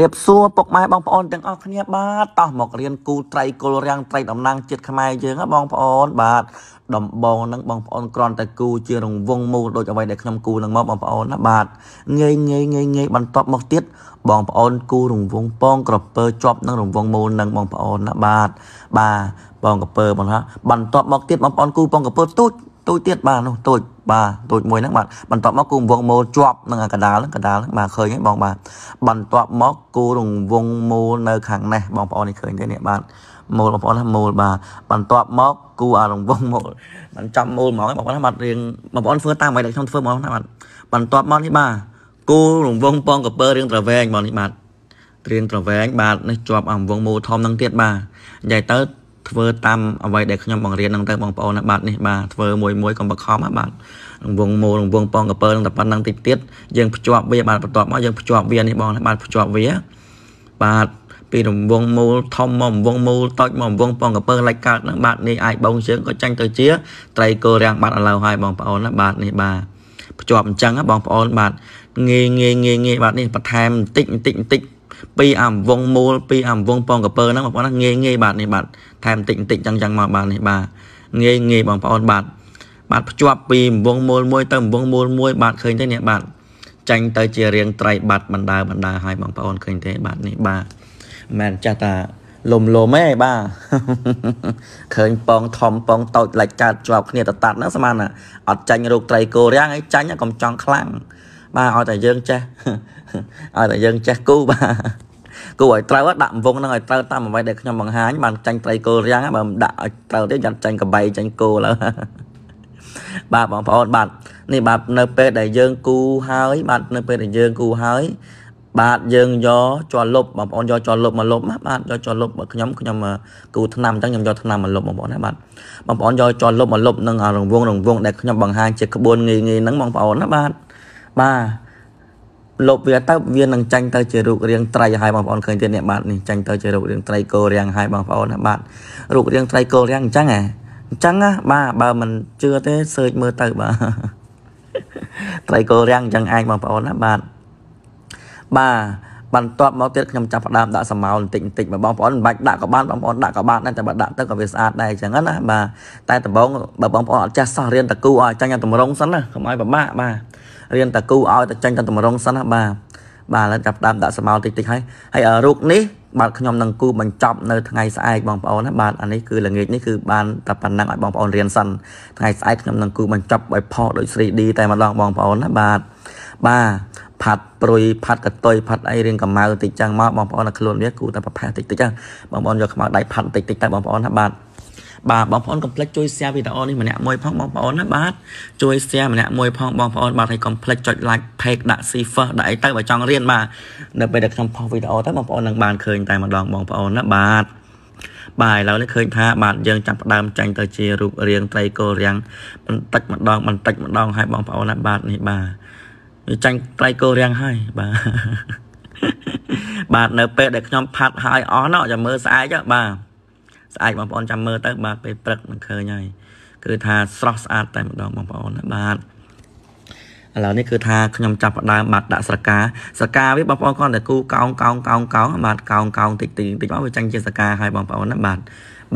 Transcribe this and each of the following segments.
រៀបសួរពុកម៉ែបងប្អូនទាំងអស់គ្នាបាទតោះមករៀនគូត្រីគុលរាំងត្រីតំណាងជាតិខ្មែរយើងហ៎បងប្អូនបាទដំបងនឹងបងប្អូនគ្រាន់តែគូជារង្វង់មូលដូចអ្វីដែលខ្ញុំគូនឹងមកបងប្អូនណាបាទងាយងាយងាយងាយបន្ទាប់មកទៀតបងប្អូនគូរង្វង់ពងក្រពើជាប់នឹងរង្វង់មូលនឹងបងប្អូនណាបាទបាទបងក្រពើបងហ៎បន្ទាប់មកទៀតបងប្អូនគូពងក្រពើទូចតូចទៀតបាទនោះតូចបាទតូចមួយហ្នឹងបាទបន្ទាប់មកគូរង្វង់មូលជាប់នឹងកដាលហ្នឹងកដាលហ្នឹងបាទឃើញហើយបងបាទបន្ទាប់មកគូរង្វង់មូលនៅខាងនេះបងប្អូននេះឃើញទេនេះបាទមូលបងប្អូនណាមូលបាទបន្ទាប់មកគូអារង្វង់មូលបានចាប់មូលហ្មងបងប្អូនណាបាទរៀងបងប្អូនធ្វើតាមអ្វីដែលខ្ញុំធ្វើហ្មងណាបាទបន្ទាប់មកនេះបាទគូរង្វង់ប៉ងកពើរៀងត្រវែងបងនេះបាទរៀងត្រវែងបាទនេះជាប់អារង្វង់មូលធំហ្នឹងទៀតបាទនិយាយទៅធ្វើតាមអ្វីដែលខ្ញុំបង្រៀននឹងទៅបងប្អូនណាបាទនេះបាទធ្វើមួយមួយកុំបខំណាបាទរង្វង់មូលរង្វង់ប៉ងកពើនឹងតែប៉ុណ្ណឹងតិចទៀតយើងភ្ជាប់វាបាទបន្ទាប់មកយើងភ្ជាប់វានេះបងបាទភ្ជាប់វាបាទពីរង្វង់មូលធំមករង្វង់មូលតូចមករង្វង់ប៉ងកពើលេចកើតនឹងបាទនេះអាចបងជើងក៏ចាញ់ទៅជាត្រីគោរាំងបាត់ឥឡូវហើយបងប្អូនណាបាទនេះបាទភ្ជាប់អញ្ចឹងបងប្អូនបាទងាយងាយងាយងាយបាទនេះបន្ថែមបន្តិចបន្តិចបន្តិចពីអាវងមូលពីអាវងពងកពើហ្នឹងបងប្អូនណាងាយងាយបាទនេះបាទថែមតិចតិចចឹងចឹងមកបាទនេះបាទងាយងាយបងប្អូនបាទបាទភ្ជាប់ពីវងមូលមួយទៅវងមូលមួយ បាទឃើញទេនេះបាទចាញ់ទៅជារៀងត្រៃបាត់បណ្ដាបណ្ដាឲ្យបងប្អូនឃើញទេបាទនេះបាទមិនចាស់តាលំលំឯងបាទឃើញប៉ងធំប៉ងតូចលេចកើតជាប់គ្នាទៅតាត់ហ្នឹងស្មានអត់ចាញ់រោគត្រីគោរាំងឯងចាញ់កុំចង់ខ្លាំងបាទឲ្យតែយើងចេះឲ្យតែយើងចេះគូបាទគូឲ្យត្រូវដាក់វងហ្នឹងឲ្យត្រូវតាមអ្វីដែលខ្ញុំបង្ហាញបានចាញ់ត្រីគោលរាំងបើមិនដាក់ឲ្យត្រូវទេយ៉ាងចាញ់កបៃចាញ់គោលហើយបាទបងប្អូនបាទនេះបាទនៅពេលដែលយើងគូហើយបាទនៅពេលដែលយើងគូហើយបាទយើងយកជាប់លុបបងប្អូនយកជាប់លុបមកលុបណាបាទយកជាប់លុបខ្ញុំខ្ញុំគូឆ្នាំអញ្ចឹងខ្ញុំយកឆ្នាំមកលុបបងប្អូនណាបាទបងប្អូនយកជាប់លុបមកលុបនឹងរង្វង់រង្វង់ដែលខ្ញុំបង្ហាញជាក្បួនងាយងាយហ្នឹងបងប្អូនណាបាទបាទលុបវាទៅវានឹងចាញ់ទៅជារូបរាងត្រីហើយបងប្អូនឃើញទៀតនេះបាទនេះចាញ់ទៅជារូបរាងត្រីកោរាំងហើយបងប្អូនណាបាទរូបរាងត្រីកោរាំងអញ្ចឹងហ៎អញ្ចឹងណាបាទបើមិនជឿទេសើចមើលទៅបាទត្រីកោរាំងអញ្ចឹងអាចបងប្អូនណាបាទបាទបន្ទាប់មកទៀតខ្ញុំចាប់ផ្ដើមដាក់សមោលបន្តិចបន្តិចបងប្អូនមិនបាច់ដាក់ក៏បានបងប្អូនដាក់ក៏បានដែរតែបើដាក់ទឹកក៏វាស្អាតដែរអញ្ចឹងណាបាទតែដំបងបើបងប្អូនអត់ចេះសោះរៀនតាគូឲ្យចាញ់តែតម្រងសិនណាកុំឲ្យពិបាកបាទរៀនតាគូឲ្យតែចាញ់តែតម្រងសិនណាបាទបាទឥឡូវចាប់ផ្ដើមដាក់សមោលតិចតិចហើយហើយរូបនេះបាទខ្ញុំនឹងគូបញ្ចប់នៅថ្ងៃស្អែកបងប្អូនណាបាទអានេះគឺល្ងាចនេះគឺបានតែប៉ុណ្ណឹងឲ្យបងប្អូនរៀនសិនថ្ងៃស្អែកខ្ញុំនឹងគូបញ្ចប់ឲ្យផុសដោយ 3D តែម្ដងបងប្អូនណាបាទបាផាត់ព្រុយផាត់កតុយផាត់អីរៀងកម្ៅតិចចឹងមកបងប្អូនឲ្យខ្លួននេះគូតែប្រផេះតិចតិចចឹងបងប្អូនយកខ្មៅដៃផាត់តិចតិចតែបងប្អូនណាបាទបាទបងប្អូនកុំភ្លេចជួយ share វីដេអូនេះម្នាក់មួយផងបងប្អូនណាបាទជួយ share ម្នាក់មួយផងបងប្អូន បាទហើយកុំភ្លេចចុច like page ដាក់ C first ដាក់អីទៅបើចង់រៀនបាទនៅពេលដែលខ្ញុំផុសវីដេអូទៅបងប្អូននឹងបានឃើញតែម្ដងបងប្អូនណាបាទបាទឥឡូវនេះឃើញថាបាទយើងចាប់ផ្ដើមចាញ់ទៅជារូបរាងត្រីកោរាំងបន្តិចម្ដងបន្តិចម្ដងហើយបងប្អូនណាបាទនេះបាទចាញ់ត្រៃគោរាំងហើយបាទបាទនៅពេលដែលខ្ញុំផាត់ហើយអស់ណោះចាំមើលស្អែកបាទស្អែកបងប្អូនចាំមើលទៅបាទពេលព្រឹកនឹងឃើញហើយគឺថាស្រស់ស្អាតតែម្ដងបងប្អូនណាបាទឥឡូវនេះគឺថាខ្ញុំចាប់ផ្ដើមបាទដាក់ស្រកាស្រកាវាបងប្អូនគាត់តែគូកោងកោងកោងកោងបាទកោងកោងតិចតិចតិចមកវាចាញ់ជាស្រកាហើយបងប្អូនណាបាទ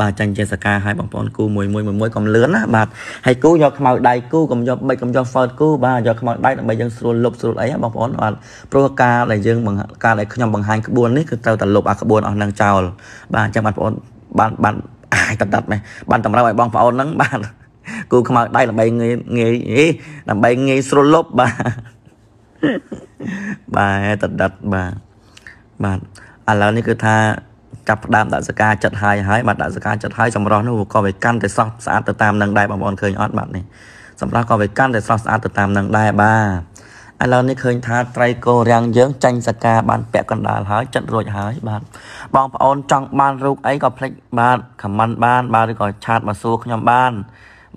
បាទចាញ់ចេសកាឲ្យបងប្អូនគូមួយមួយមួយមួយកុំលឿនណាបាទហើយគូយកខ្មៅដៃគូកុំយកបិចកុំយកហ្វឺតគូបាទយកខ្មៅដៃដើម្បីយើងស្រួលលុបស្រួលអីបងប្អូនបាទព្រោះការដែលយើងការដែលខ្ញុំបង្ហាញក្បួននេះគឺត្រូវតែលុបអាក្បួនអស់នឹងចោលបាទអញ្ចឹងបងប្អូនបានបានអាចតដាត់មែនបានតម្រូវឲ្យបងប្អូនហ្នឹងបាទគូខ្មៅដៃដើម្បីងាយងាយដើម្បីងាយស្រួលលុបបាទបាទតដាត់បាទបាទឥឡូវនេះគឺថាចាប់ផ្ដើមដាក់សកាចិត្តហើយហើយបាទដាក់សកាចិត្តហើយសម្រស់នោះក៏វាកាន់តែសក់ស្អាតទៅតាមនឹងដែរបងប្អូនឃើញអត់បាទនេះសម្រាប់ក៏វាកាន់តែស្រស់ស្អាតទៅតាមនឹងដែរបាទឥឡូវនេះឃើញថាត្រីកោរាំងយើងចាញ់សកាបានពាក់កណ្ដាលហើយចិត្តរួចហើយបាទបងប្អូនចង់បានរូបអីក៏ផ្លេចបាទខមមិនបានបាទឬក៏ឆាតមកសួរខ្ញុំបាន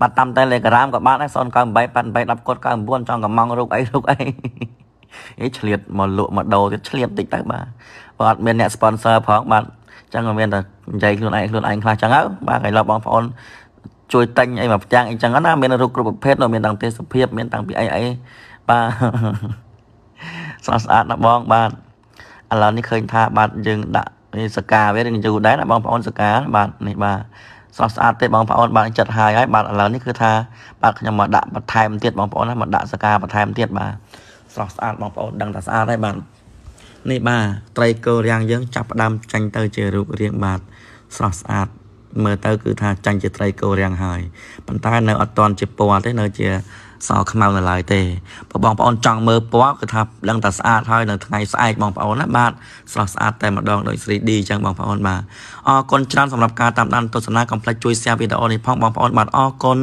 បាទតាម Telegram ក៏បានដែរ098810កូដ99ចង់កំងរូបអីរូបអីអេឆ្លៀតមកលក់មកដោទៀតឆ្លៀតតិចទៅបាទបើអត់មានអ្នក sponsor ផងបាទចឹងមិនមែនតែនិយាយខ្លួនឯងខ្លួនឯងខ្លះចឹងហ៎បាទកន្លងបងប្អូនជួយតែងអីមកផ្ទាំងអីចឹងណាមានរូបគ្រប់ប្រភេទមានទាំងទេសភាពមានទាំងពីអីអីបាទស្អាតស្អាតណាបងបាទឥឡូវនេះឃើញថាបាទយើងដាក់នេះសកាវានឹងយូរដែរណាបងប្អូនសកាបាទនេះបាទស្អាតស្អាតទេបងប្អូនបាទចិត្តហើយហើយបាទឥឡូវនេះគឺថាបាទខ្ញុំមកដាក់បន្ថែមទៀតបងប្អូនណាមកដាក់សកាបន្ថែមទៀតបាទស្អាតស្អាតបងប្អូនដឹងថាស្អាតហើយបាទនេះបាទត្រីគល់រាំងយើងចាប់ផ្ដើមចាញ់ទៅជារូបរាងបាទស្រស់ស្អាតមើលទៅគឺថាចាញ់ជាត្រីគោរាំងហើយប៉ុន្តែនៅអត់តន់ជាពណ៌ទេនៅជាសខ្មៅនៅឡើយទេបើបងប្អូនចង់មើលពណ៌គឺថាដឹងតែស្អាតហើយនៅថ្ងៃស្អែកបងប្អូនណាបាទស្រស់ស្អាតតែម្ដងដោយ 3D អញ្ចឹងបងប្អូនបាទអរគុណច្រើនសម្រាប់ការតាមដានទស្សនាកុំភ្លេចជួយ share វីដេអូនេះផងបងប្អូនបាទអរគុណ